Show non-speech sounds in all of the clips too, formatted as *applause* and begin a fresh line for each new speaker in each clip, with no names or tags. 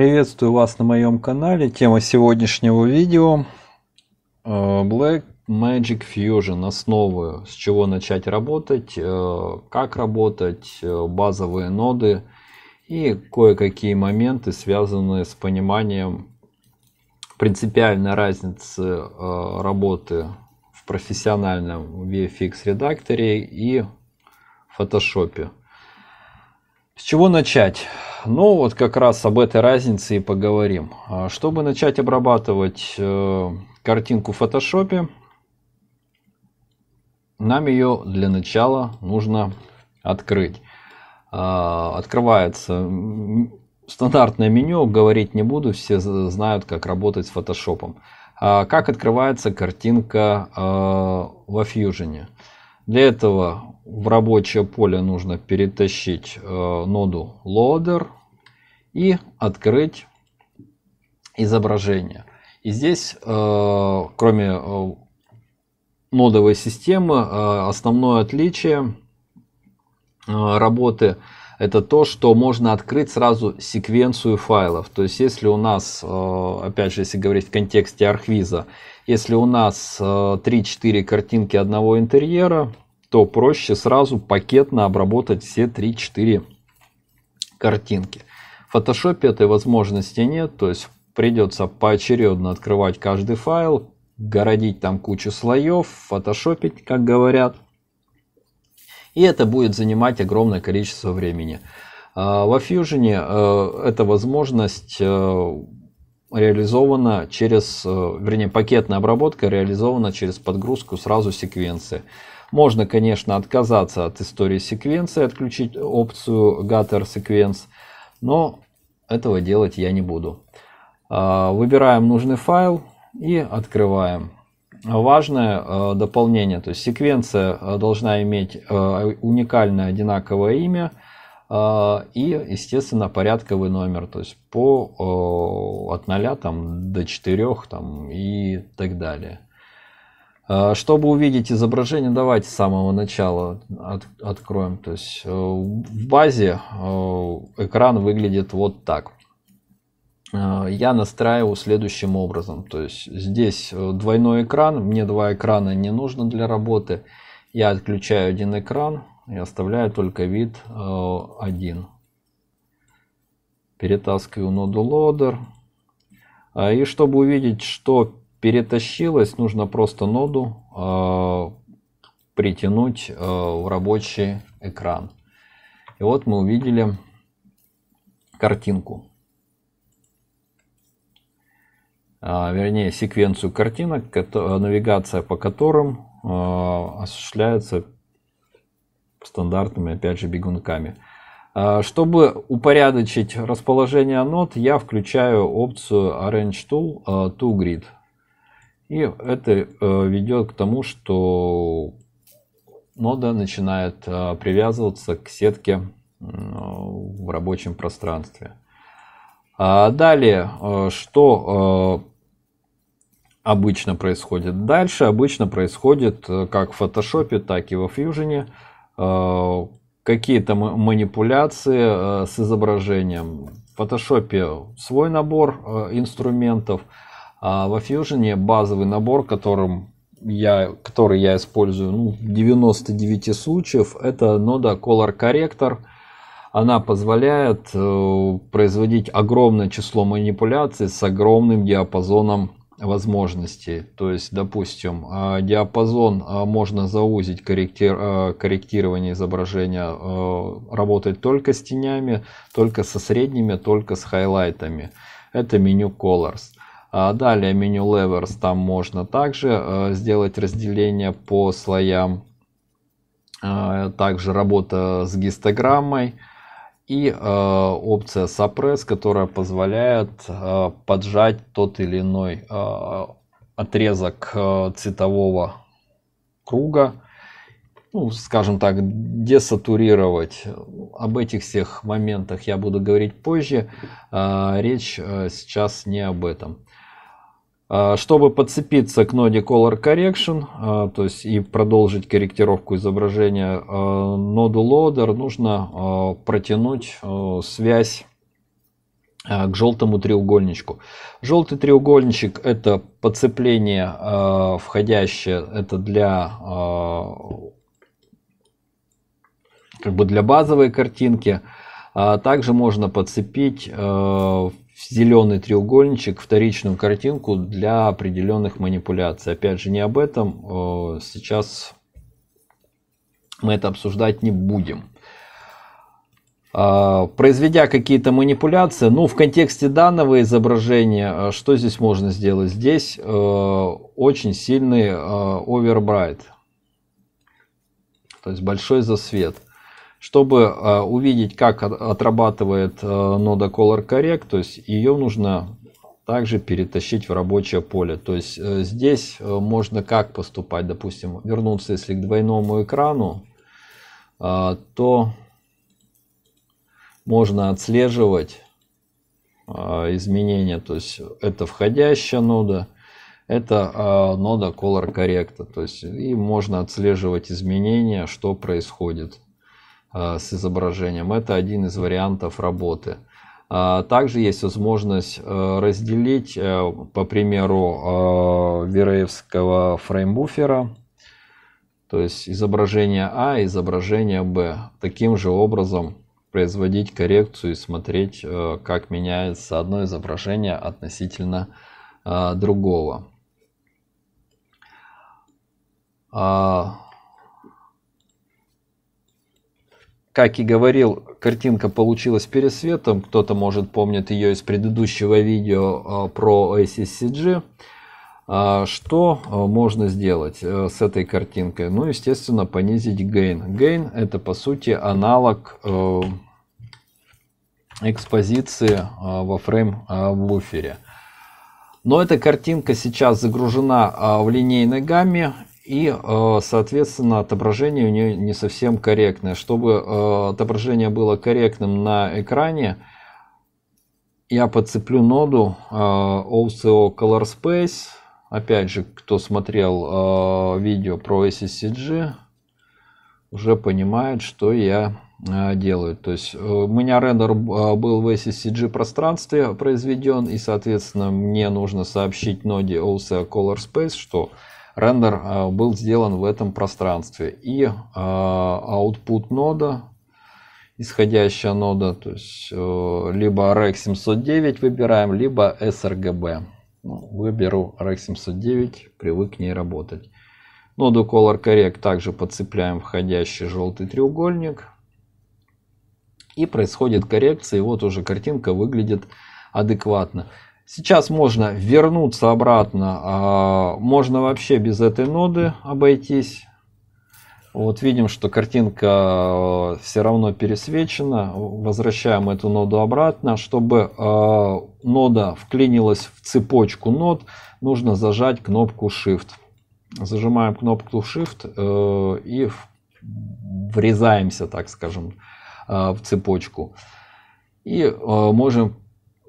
Приветствую вас на моем канале. Тема сегодняшнего видео э, Black Magic Fusion. Основы, с чего начать работать, э, как работать, э, базовые ноды и кое-какие моменты, связанные с пониманием принципиальной разницы работы в профессиональном VFX редакторе и Photoshop. С чего начать? Ну вот как раз об этой разнице и поговорим. А, чтобы начать обрабатывать э, картинку в фотошопе, нам ее для начала нужно открыть. А, открывается стандартное меню, говорить не буду, все знают, как работать с фотошопом. А, как открывается картинка э, во Fusion? Для этого в рабочее поле нужно перетащить э, ноду Loader и открыть изображение. И здесь, э, кроме э, нодовой системы, основное отличие работы это то, что можно открыть сразу секвенцию файлов. То есть, если у нас, опять же, если говорить в контексте архвиза, если у нас 3-4 картинки одного интерьера, то проще сразу пакетно обработать все 3-4 картинки. В Photoshop этой возможности нет, то есть придется поочередно открывать каждый файл, городить там кучу слоев, фотошопить, как говорят. И это будет занимать огромное количество времени. А, во Fusion э, эта возможность э, реализована через, э, вернее, пакетная обработка реализована через подгрузку сразу секвенции. Можно, конечно, отказаться от истории секвенции, отключить опцию Gutter Sequence, но этого делать я не буду. А, выбираем нужный файл и открываем. Важное а, дополнение, то есть секвенция а, должна иметь уникальное одинаковое имя, и, естественно, порядковый номер, то есть по, от 0 там, до 4 там, и так далее. А, чтобы увидеть изображение, давайте с самого начала от, откроем. То есть э, в базе э, экран выглядит вот так. Э, я настраиваю следующим образом. То есть здесь двойной экран, мне два экрана не нужно для работы. Я отключаю один экран и оставляю только вид один. Перетаскиваю ноду лодер. А, и чтобы увидеть, что перетащилось, нужно просто ноду э, притянуть э, в рабочий экран. И вот мы увидели картинку. Э, вернее, секвенцию картинок, навигация по которым э, осуществляется стандартными, опять же, бегунками. Э, чтобы упорядочить расположение нод, я включаю опцию Arrange Tool э, Tool Grid. И это э, ведет к тому, что нода начинает э, привязываться к сетке в рабочем пространстве. А далее, э, что обычно происходит дальше? Обычно происходит как в Photoshop, так и во Fusion какие-то манипуляции с изображением. В Photoshop свой набор инструментов – а во Fusion базовый набор, которым я, который я использую ну, в 99 случаев, это нода Color Corrector. Она позволяет э, производить огромное число манипуляций с огромным диапазоном возможностей. То есть, допустим, э, диапазон э, можно заузить, корректир, э, корректирование изображения э, работает только с тенями, только со средними, только с хайлайтами. Это меню Colors. А далее меню Levels, там можно также э, сделать разделение по слоям. Э, также работа с гистограммой и э, опция Suppress, которая позволяет поджать тот или иной отрезок цветового круга, ну, скажем так, десатурировать. Об этих всех моментах я буду говорить позже, речь сейчас не об этом. А, чтобы подцепиться к ноде Color Correction, а, то есть и продолжить корректировку изображения, а, ноду Loader нужно протянуть связь к желтому треугольничку. Желтый треугольничек это подцепление входящее, это для как бы для базовой картинки. Также можно подцепить зеленый треугольничек, вторичную картинку для определенных манипуляций. Опять же, не об этом. Э, сейчас мы это обсуждать не будем. А, произведя какие-то манипуляции, ну, в контексте данного изображения, а, что здесь можно сделать? Здесь э, очень сильный э, овербрайт, то есть большой засвет – чтобы э, увидеть, как отрабатывает нода э, Color Correct, то есть ее нужно также перетащить в рабочее поле. То есть э, здесь можно как поступать, допустим, вернуться если к двойному экрану, то можно отслеживать изменения, то есть это входящая нода, это нода Color Correct, то есть и можно отслеживать изменения, что происходит. Э, с изображением. Это один из вариантов работы. Э, также есть возможность э, разделить, по примеру, вереевского фреймбуфера, то есть изображение А и изображение Б. Таким же образом производить коррекцию и смотреть, как меняется одно изображение относительно другого. А, как и говорил, картинка получилась пересветом. Кто-то, может, помнит ее из предыдущего видео а, про SSCG. А, что а, можно сделать э, с этой картинкой? Ну, естественно, понизить гейн. Гейн это, по сути, аналог э, экспозиции во фрейм буфере. Но эта картинка сейчас загружена в линейной гамме, и, э, соответственно, отображение у нее не совсем корректное. Чтобы э, отображение было корректным на экране, я подцеплю ноду OCO э, Color Space. Опять же, кто смотрел видео про SSCG, уже понимает, что я делаю. То есть у меня рендер был в SSCG пространстве произведен, и, соответственно, мне нужно сообщить ноде OCO Color Space, что рендер а, был сделан в этом пространстве. И output а, нода, исходящая нода, то есть э, либо REC 709 выбираем, либо sRGB. Ну, выберу REC 709, привык к ней работать. Ноду Color Correct также подцепляем входящий желтый треугольник. И происходит коррекция, и вот уже картинка выглядит адекватно. Сейчас можно вернуться обратно, а, можно вообще без этой ноды обойтись. Вот видим, что картинка э, все равно пересвечена. Возвращаем эту ноду обратно. Чтобы э, нода вклинилась в цепочку нод, нужно зажать кнопку Shift. Зажимаем кнопку Shift э, и врезаемся, так скажем, в цепочку. И можем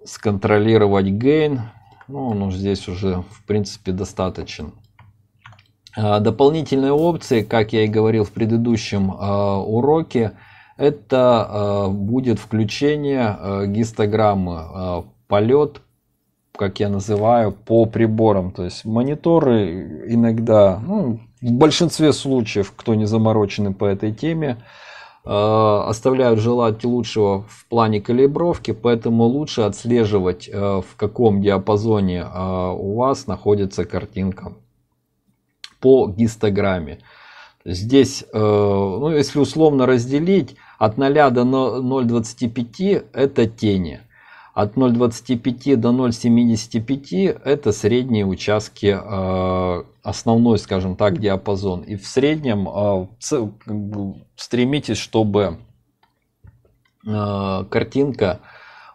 сконтролировать гейн. Ну, он уже здесь уже, в принципе, достаточен. А, дополнительные опции, как я и говорил в предыдущем а, уроке, это а, будет включение гистограммы полет, как я называю, по приборам. То есть мониторы иногда, ну, в большинстве случаев, кто не заморочены по этой теме, Э, оставляют желать лучшего в плане калибровки, поэтому лучше отслеживать, э, в каком диапазоне э, у вас находится картинка по гистограмме. Здесь, ну, если условно разделить, от 0 до 0,25 это тени – от 0,25 до 0,75 это средние участки, э, основной, скажем так, диапазон. И в среднем э, стремитесь, чтобы э, картинка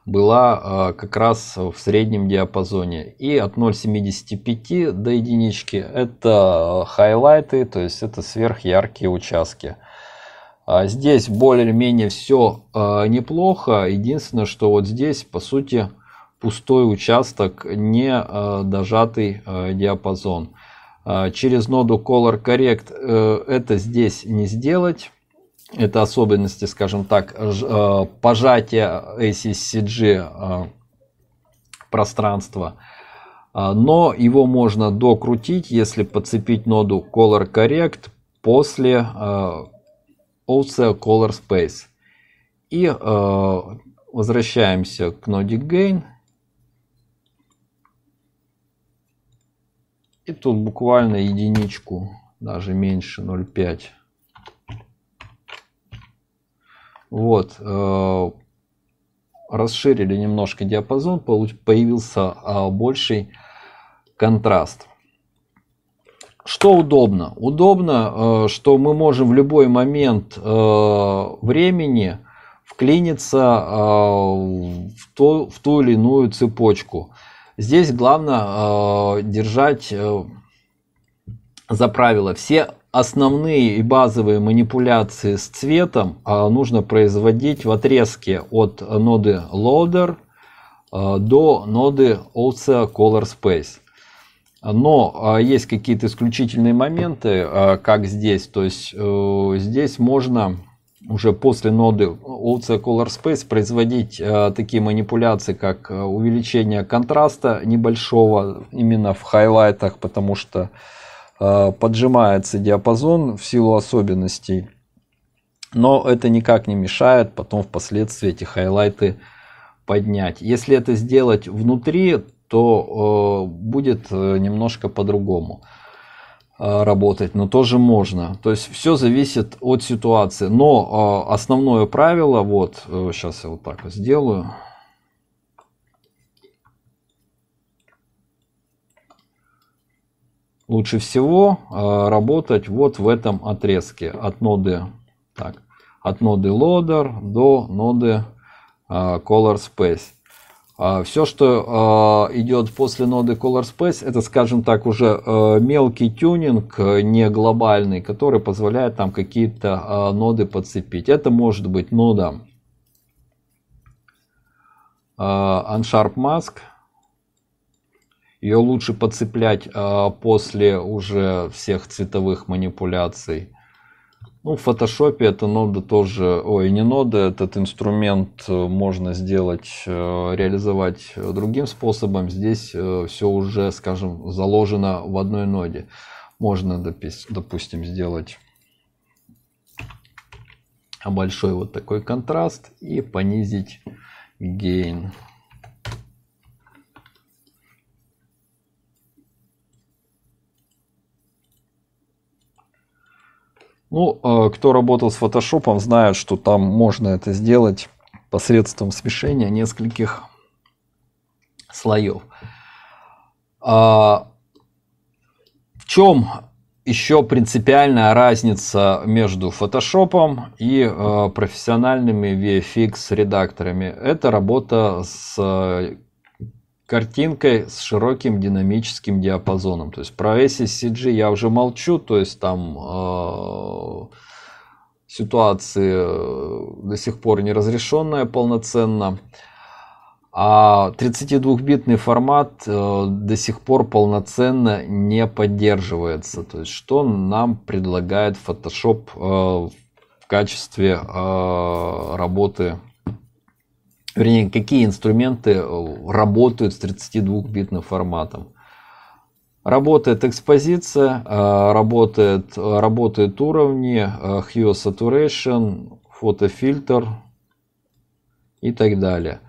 была как раз в среднем диапазоне. И от 0,75 до единички это хайлайты, то есть это сверхяркие участки. А здесь более-менее все а, неплохо. Единственное, что вот здесь, по сути, пустой участок, не а, дожатый диапазон. Через ноду Color Correct э, это здесь не сделать. Это особенности, скажем так, пожатия ACCG пространства. Но его можно докрутить, если подцепить ноду Color Correct после OC Color Space. И э, возвращаемся к ноде Gain. И тут буквально единичку, даже меньше 0,5. Вот. Э, расширили немножко диапазон, появился э, больший контраст. Что удобно? Удобно, э, что мы можем в любой момент э, времени вклиниться э, в ту, в ту или иную цепочку. Здесь главное держать за правило все основные и базовые манипуляции с цветом нужно производить в отрезке от ноды Loader до ноды OCA Color Space. Но а, есть какие-то исключительные моменты, а, как здесь. То есть э, здесь можно уже после ноды OC Color Space производить а, такие манипуляции, как увеличение контраста небольшого именно в хайлайтах, потому что поджимается диапазон в силу особенностей. Но это никак не мешает потом впоследствии эти хайлайты поднять. Если это сделать внутри то э, будет э, немножко по-другому э, работать, но тоже можно. То есть все зависит от ситуации. Но основное правило, вот сейчас я вот так вот сделаю. Лучше всего работать вот в этом отрезке от ноды, так, от ноды Loader до ноды Color Space. А, Все, что а, идет после ноды Color Space, это, скажем так, уже а, мелкий тюнинг, э, не глобальный, который позволяет там какие-то ноды подцепить. Это может быть нода Unsharp Mask. Ее лучше подцеплять после уже всех цветовых манипуляций. Ну, в фотошопе это нода тоже, ой, не нода, этот инструмент э, можно сделать, э, реализовать э, другим способом. Здесь все уже, скажем, заложено в одной ноде. Можно, допустим, сделать большой вот такой контраст и понизить гейн. Ну, а, кто работал с Photoshop, знает, что там можно это сделать посредством смешения нескольких слоев. А, в чем еще принципиальная разница между Photoshop и а, профессиональными VFX редакторами? Это работа с картинкой с широким динамическим диапазоном. То есть про SSCG я уже молчу, то есть там э, ситуации э, до сих пор не разрешенная полноценно. А 32-битный формат э, до сих пор полноценно не поддерживается. То есть что нам предлагает Photoshop э, в качестве э, работы вернее, какие инструменты э, работают с 32-битным форматом. Работает экспозиция, э, работает, э, работают уровни, Hue Saturation, фотофильтр и так далее.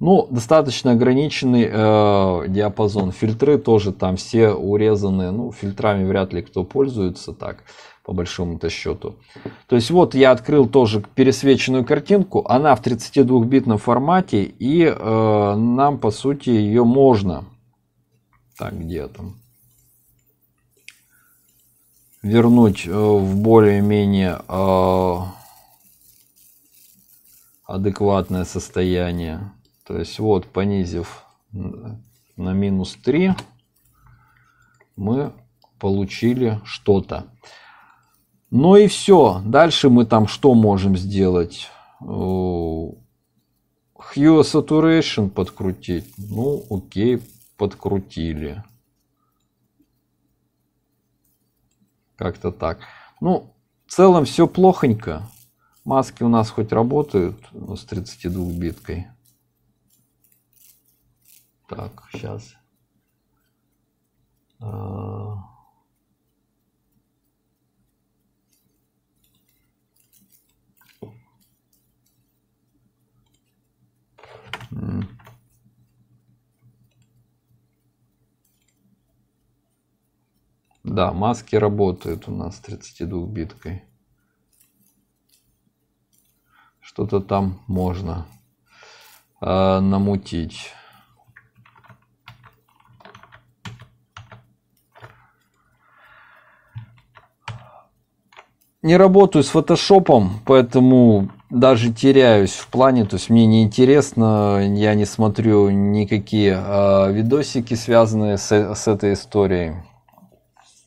Ну, достаточно ограниченный э, диапазон. Фильтры тоже там все урезаны. Ну, фильтрами вряд ли кто пользуется так, по большому-то счету. То есть вот я открыл тоже пересвеченную картинку. Она в 32-битном формате. И э, нам, по сути, ее можно... Так, где там? Вернуть э, в более-менее... Э, адекватное состояние. То есть вот понизив на минус 3, мы получили что-то. Ну и все. Дальше мы там что можем сделать? Hue Saturation подкрутить. Ну, окей, подкрутили. Как-то так. Ну, в целом все плохонько. Маски у нас хоть работают с 32 биткой. Так, сейчас. А. Да, маски работают у нас 32 биткой. Что-то там можно э, намутить. не работаю с фотошопом, поэтому даже теряюсь в плане, то есть мне не интересно, я не смотрю никакие э, видосики, связанные с, с этой историей.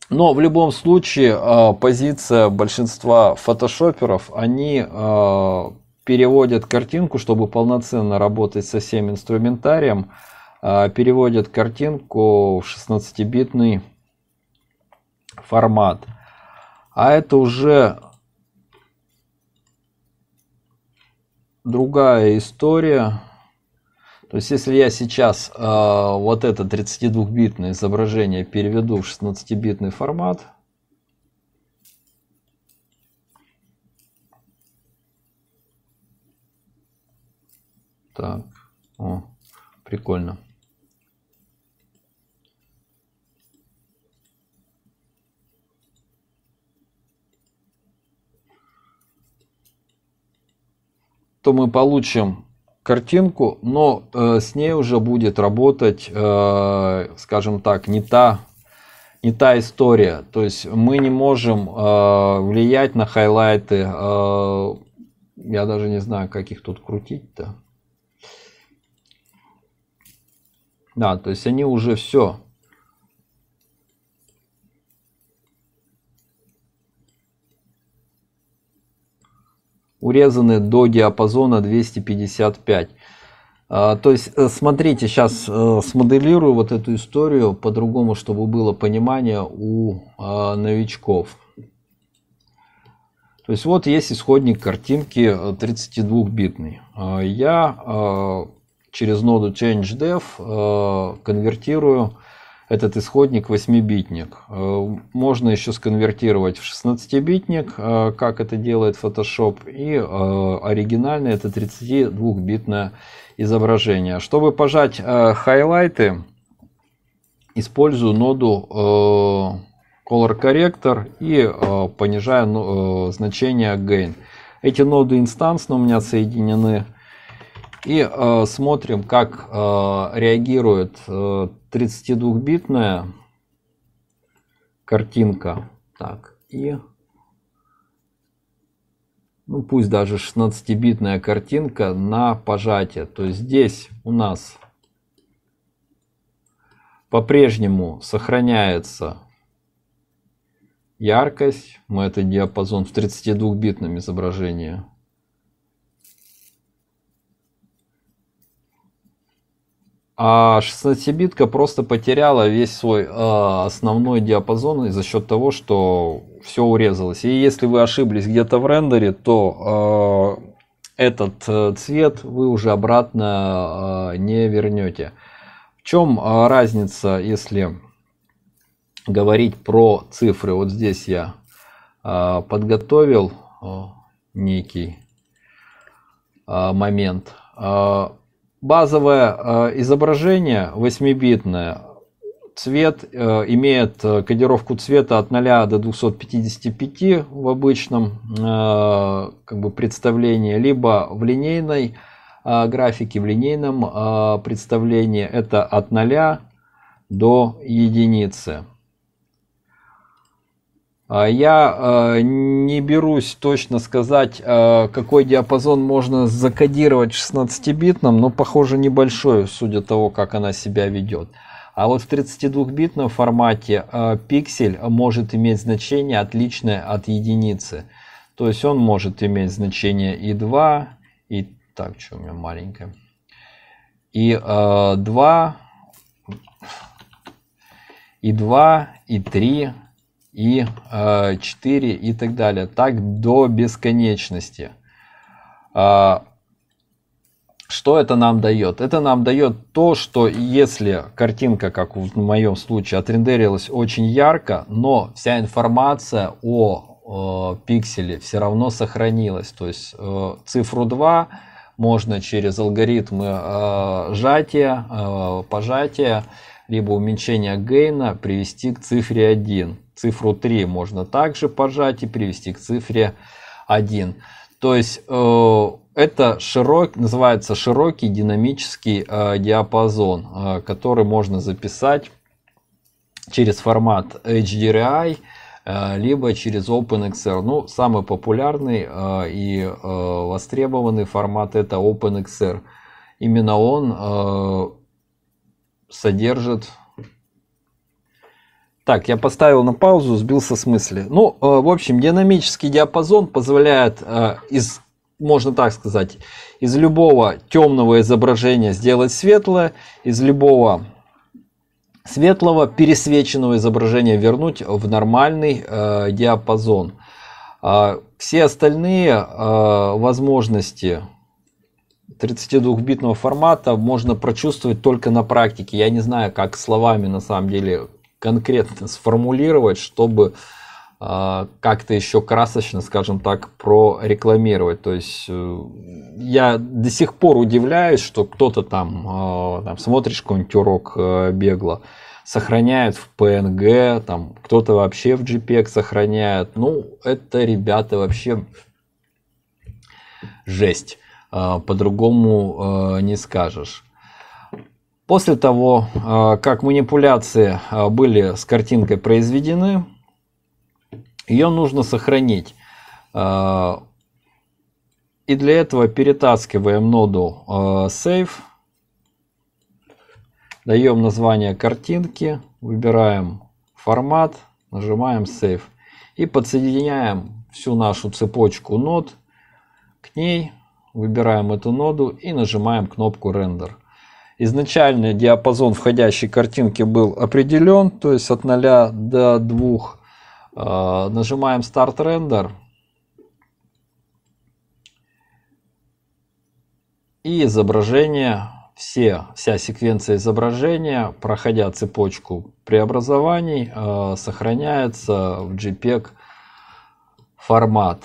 Но в любом случае э, позиция большинства фотошоперов, они э, переводят картинку, чтобы полноценно работать со всем инструментарием, э, переводят картинку в 16-битный формат. А это уже другая история. То есть, если я сейчас э, вот это 32-битное изображение переведу в 16-битный формат, так, о, прикольно. то мы получим картинку, но э, с ней уже будет работать, э, скажем так, не та, не та история. То есть мы не можем э, влиять на хайлайты. Э, я даже не знаю, как их тут крутить-то. Да, то есть они уже все урезаны до диапазона 255. А, то есть, э, смотрите, сейчас э, смоделирую вот эту историю по-другому, чтобы было понимание у а, новичков. То есть, вот есть исходник картинки 32-битный. Э, а, я через ноду ChangeDev конвертирую этот исходник 8-битник. Э, можно еще сконвертировать в 16-битник, э, как это делает Photoshop, и э, оригинальный это 32-битное изображение. Чтобы пожать хайлайты, использую ноду Color Corrector и понижаю ну, значение Gain. Эти ноды инстансно у меня соединены и э, смотрим, как э, реагирует э, 32-битная картинка. Так, и ну пусть даже 16-битная картинка на пожатие. То есть здесь у нас по-прежнему сохраняется яркость. Мы этот диапазон в 32-битном изображении А 16-битка просто потеряла весь свой э, основной диапазон за счет того, что все урезалось. И если вы ошиблись где-то в рендере, то э, этот э, цвет вы уже обратно э, не вернете. В чем э, разница, если говорить про цифры? Вот здесь я э, подготовил э, некий э, момент. Э, Базовое э, изображение 8-битное, цвет э, имеет э, кодировку цвета от 0 до 255 в обычном как бы, представлении, либо в линейной графике, в линейном представлении это от 0 до единицы. А я э, не берусь точно сказать, э, какой диапазон можно закодировать в 16-битном, но, похоже, небольшой, судя того, как она себя ведет. А вот в 32-битном формате э, пиксель может иметь значение отличное от единицы. То есть он может иметь значение и 2, и так, что у меня маленькое. И э, 2, и 2, и 3, и э, а, 4 и так далее. Так до бесконечности. А, что это нам дает? Это нам дает то, что если картинка, как в моем случае, отрендерилась очень ярко, но вся информация о пикселе все равно сохранилась. То есть э, цифру 2 можно через алгоритмы э, сжатия, э, пожатия, либо уменьшения гейна привести к цифре 1. Цифру 3 можно также пожать и привести к цифре 1. То есть э, это широк, называется широкий динамический э, диапазон, э, который можно записать через формат HDRI, либо через OpenXR. Ну, самый популярный и востребованный формат это OpenXR. Именно он содержит так, я поставил на паузу, сбился с мысли. Ну, э, в общем, динамический диапазон позволяет э, из, можно так сказать, из любого темного изображения сделать светлое, из любого светлого пересвеченного изображения вернуть в нормальный э, диапазон. все остальные возможности 32-битного формата можно прочувствовать только на практике. Я не знаю, как словами на самом деле конкретно сформулировать, чтобы а, как-то еще красочно, скажем так, прорекламировать. То есть э, я до сих пор удивляюсь, что кто-то там, а, там смотришь какой-нибудь урок э, бегло, сохраняет в PNG, там кто-то вообще в JPEG сохраняет. Ну, это ребята вообще жесть. А, по-другому э, не скажешь. После того, а, как манипуляции а, были с картинкой произведены, ее нужно сохранить. А, и для этого перетаскиваем ноду Save, даем название картинки, выбираем формат, нажимаем Save и подсоединяем всю нашу цепочку нод к ней, выбираем эту ноду и нажимаем кнопку Render изначальный диапазон входящей картинки был определен, то есть от 0 до 2. А, нажимаем Start Render. И изображение, все, вся секвенция изображения, проходя цепочку преобразований, а, сохраняется в JPEG формат.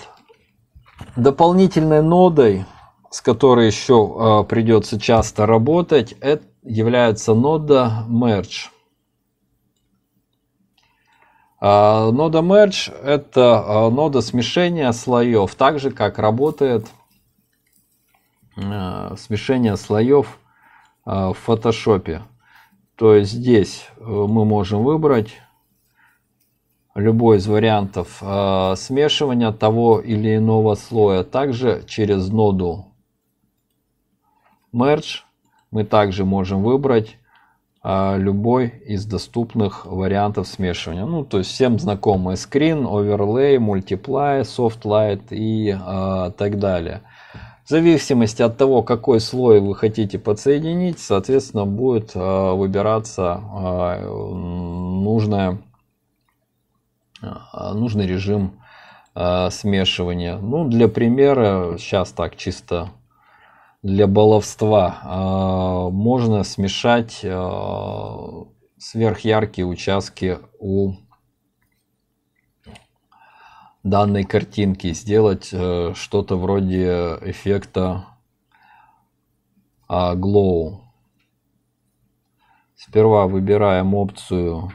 Дополнительной нодой с которой еще э, придется часто работать, это является нода merge. А, нода merge – это э, нода смешения слоев, так же, как работает э, смешение слоев в фотошопе. То есть здесь мы можем выбрать любой из вариантов смешивания того или иного слоя. Также через ноду Merge мы также можем выбрать а, любой из доступных вариантов смешивания. Ну, то есть всем знакомый скрин, overlay, multiply, soft и э, так далее. В зависимости от того, какой слой вы хотите подсоединить, соответственно, будет э, выбираться э, нужное, э, нужный режим э, смешивания. Ну, для примера, сейчас так чисто для баловства а, можно смешать а, сверхяркие участки у данной картинки, сделать э, что-то вроде эффекта glow. А, Сперва выбираем опцию,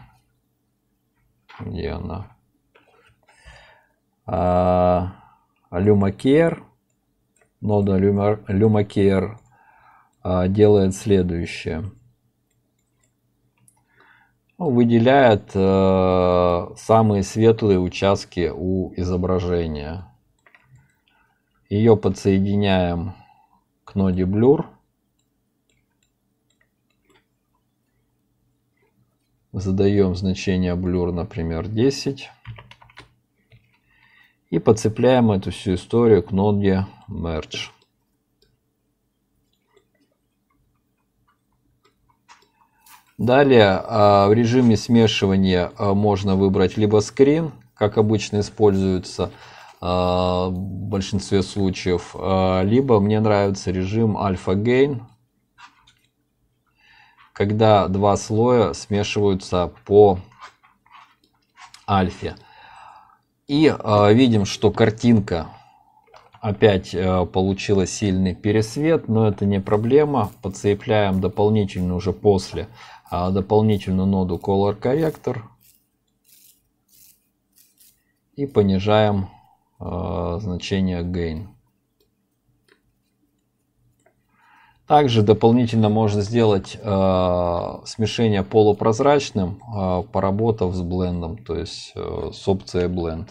где она, Lumacare нода LumaCare делает следующее. Ну, выделяет а, самые светлые участки у изображения. Ее подсоединяем к ноде Blur. Задаем значение Blur, например, 10. И подцепляем эту всю историю к ноде merge. Далее а, в режиме смешивания а, можно выбрать либо скрин, как обычно используется а, в большинстве случаев, либо мне нравится режим альфа гейн, когда два слоя смешиваются по альфе. И видим, что картинка Опять э, получилось сильный пересвет, но это не проблема. Подцепляем дополнительно уже после а, дополнительную ноду Color Corrector. И понижаем э, значение Gain. Также дополнительно можно сделать э, смешение полупрозрачным, э, поработав с блендом, то есть э, с опцией Blend.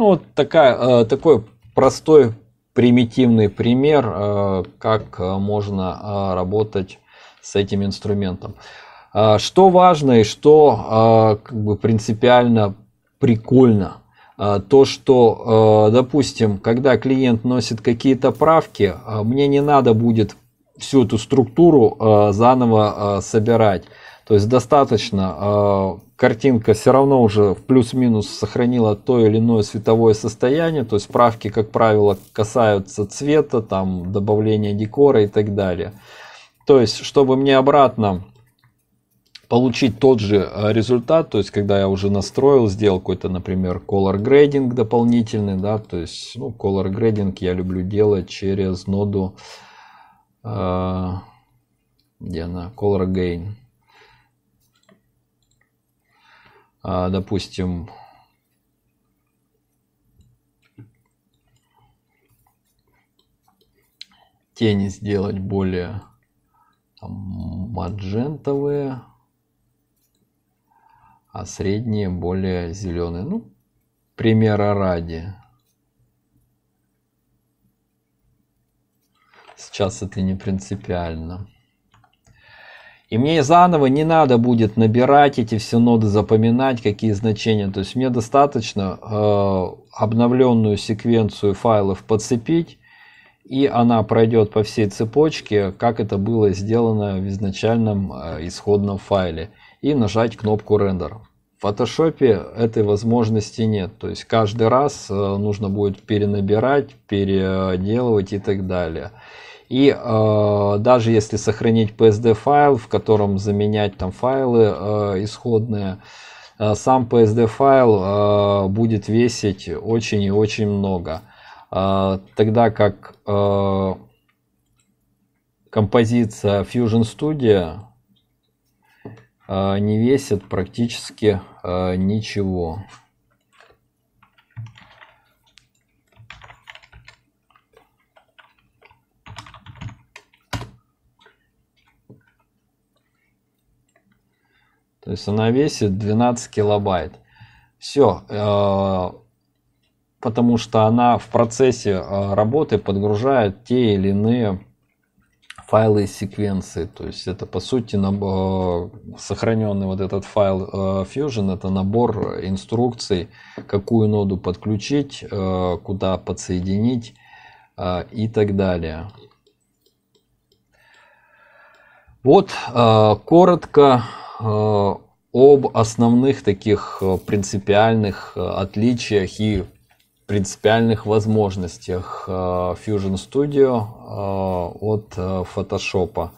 Ну, вот такая, э, такой простой примитивный пример, э, как э, можно работать с этим инструментом. Что важно и что как бы принципиально прикольно, то что, допустим, когда клиент носит какие-то правки, мне не надо будет всю эту структуру заново собирать. То есть достаточно, а, картинка все равно уже в плюс-минус сохранила то или иное световое состояние, то есть правки, как правило, касаются цвета, там добавления декора и так далее. То есть, чтобы мне обратно получить тот же а, результат, то есть, когда я уже настроил, сделал какой-то, например, color grading дополнительный, да, то есть, ну, color grading я люблю делать через ноду, э, где она, color gain, А, допустим, тени сделать более там, маджентовые, а средние более зеленые. Ну, примера ради. Сейчас это не принципиально. И мне заново не надо будет набирать эти все ноды, запоминать, какие значения. То есть мне достаточно э, обновленную секвенцию файлов подцепить, и она пройдет по всей цепочке, как это было сделано в изначальном э, исходном файле. И нажать кнопку «Рендер». В Photoshop этой возможности нет. То есть каждый раз э, нужно будет перенабирать, переделывать и так далее. И э, даже если сохранить PSD файл, в котором заменять там файлы э, исходные, э, сам PSD файл э, будет весить очень и очень много. Э, тогда как э, композиция Fusion Studio э, не весит практически э, ничего. То есть она весит 12 килобайт. Все, э, потому что она в процессе э, работы подгружает те или иные файлы и секвенции. То есть это по сути набор, э, сохраненный вот этот файл Fusion, это набор инструкций, какую ноду подключить, куда подсоединить и так далее. Вот коротко Э, об основных таких э, принципиальных э, отличиях и принципиальных возможностях Fusion Studio от Photoshop.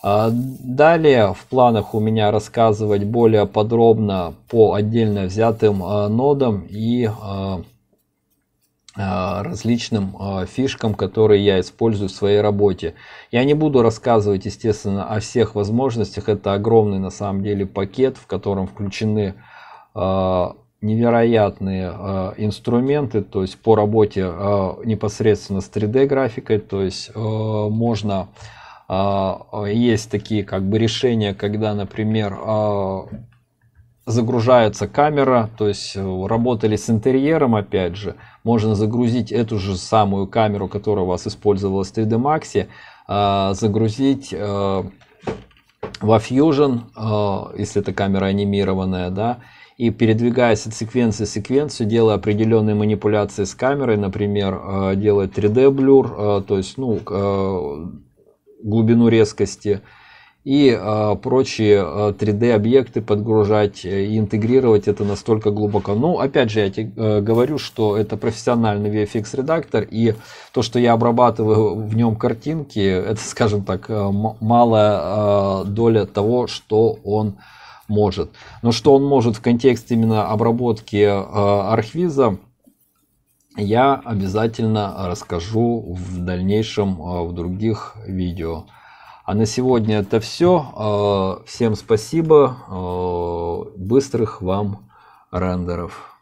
А далее в планах у меня рассказывать более подробно по отдельно взятым нодам и а, различным а, фишкам, которые я использую в своей работе. Я не буду рассказывать, естественно, о всех возможностях. Это огромный на самом деле пакет, в котором включены а, невероятные инструменты, то есть по работе непосредственно с 3D графикой, то есть можно есть такие как бы решения, когда, например, загружается камера, то есть э, работали с интерьером, опять же, можно загрузить эту же самую камеру, которая у вас использовалась в 3D Max, э, загрузить э, во Fusion, если эта камера анимированная, да, и передвигаясь от секвенции к секвенции, делая определенные манипуляции с камерой, например, делать 3D блюр, то есть ну, глубину резкости, и э, прочие а, э, 3D-объекты подгружать э, и интегрировать это настолько глубоко. Ну, опять же, я тебе э, говорю, что это профессиональный VFX-редактор, и то, что я обрабатываю в нем картинки, *laughs* это, скажем так, э, малая э, доля того, что он может. Но что он может в контексте именно обработки э, архвиза, я обязательно расскажу в дальнейшем э, в других видео. А на сегодня это все. А, всем спасибо. А, быстрых вам рендеров.